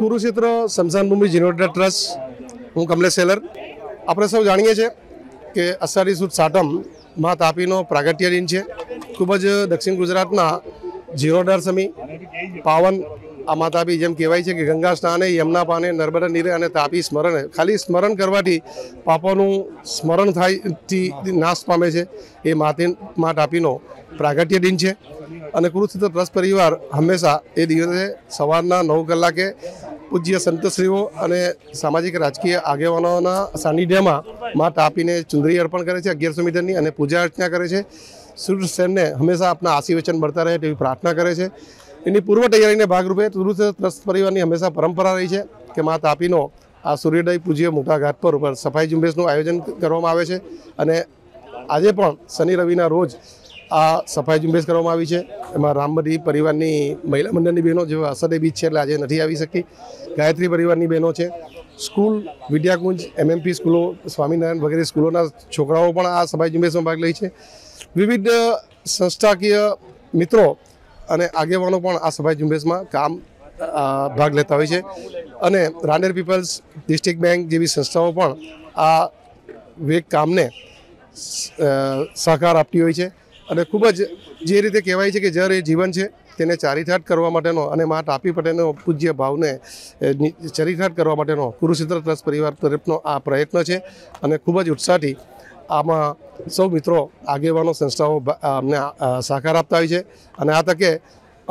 Kurukshetra શમશાનભૂમિ જીનોટા trust હું Kamlesh seller આપણે સૌ જાણીએ છીએ કે અષાઢી સુદ સાતમ મા તાપીનો પ્રાગટ્ય દિન છે ખૂબ જ દક્ષિણ ગુજરાતના જીરોડાર સમી પાવન આ માતાપી જેમ કહેવાય છે કે ગંગા સ્નાને યમના પાને નર્મદા નીરે અને તાપી સ્મરણે ખાલી સ્મરણ કરવાથી પાપોનું સ્મરણ થાય નાશ પામે છે એ માતે મા તાપીનો પ્રાગટ્ય દિન છે અને કુરુક્ષેત્ર ટ્રસ્ટ પરિવાર હંમેશા એ દિવસે સવારના નવ કલાકે પૂજ્ય સંતશ્રીઓ અને સામાજિક રાજકીય આગેવાનોના સાનિધ્યમાં મા તાપીને ચુંદરી અર્પણ કરે છે અગિયારસો મીટરની અને પૂજા અર્ચના કરે છે સુરત સેનને હંમેશા આપના આશીર્વચન મળતા રહે તેવી પ્રાર્થના કરે છે એની પૂર્વ તૈયારીને ભાગરૂપે સુરત ટ્રસ્ટ પરિવારની હંમેશા પરંપરા રહી છે કે મા તાપીનો આ સૂર્યોદય પૂજ્ય મોટા ઘાટ પર ઉપર સફાઈ ઝુંબેશનું આયોજન કરવામાં આવે છે અને આજે પણ શનિ રવિના રોજ આ સફાઈ ઝુંબેશ કરવામાં આવી છે એમાં રામબરી પરિવારની મહિલા મંડળની બહેનો જે અસદે બીચ છે એટલે આજે નથી આવી શકી ગાયત્રી પરિવારની બહેનો છે સ્કૂલ વિદ્યાકુંજ એમએમપી સ્કૂલો સ્વામિનારાયણ વગેરે સ્કૂલોના છોકરાઓ પણ આ સફાઈ ઝુંબેશમાં ભાગ લે છે વિવિધ સંસ્થાકીય મિત્રો અને આગેવાનો પણ આ સફાઈ ઝુંબેશમાં કામ ભાગ લેતા હોય છે અને રાંદેર પીપલ્સ ડિસ્ટ્રિક્ટ બેંક જેવી સંસ્થાઓ પણ આ વેગ કામને સહકાર આપતી હોય છે અને ખૂબ જ જે રીતે કહેવાય છે કે જર એ જીવન છે તેને ચારિતાર્થ કરવા માટેનો અને મા તાપી પટેલનો પૂજ્ય ભાવને ચરિતાર્થ કરવા માટેનો કુરુક્ષેત્ર ટ્રસ્ટ પરિવાર તરફનો આ પ્રયત્ન છે અને ખૂબ જ ઉત્સાહથી આમાં સૌ મિત્રો આગેવાનો સંસ્થાઓ અમને સહકાર આપતા હોય છે અને આ તકે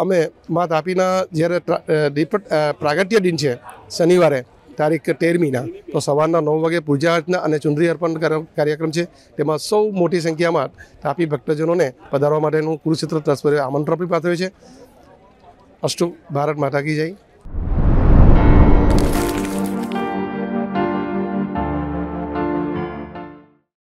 અમે મા તાપીના જ્યારે પ્રાગટ્ય દિન છે શનિવારે તારીખ તેરમીના તો સવારના નવ વાગે પૂજા અર્ચના અને ચુંદરી અર્પણ કાર્યક્રમ છે તેમાં સૌ મોટી સંખ્યામાં તાપી ભક્તજનોને પધારવા માટેનું કુરુક્ષેત્ર ટ્રસ્ટ આમંત્રણ પણ પાથવે છે અષ્ટુ ભારત માતા કી જય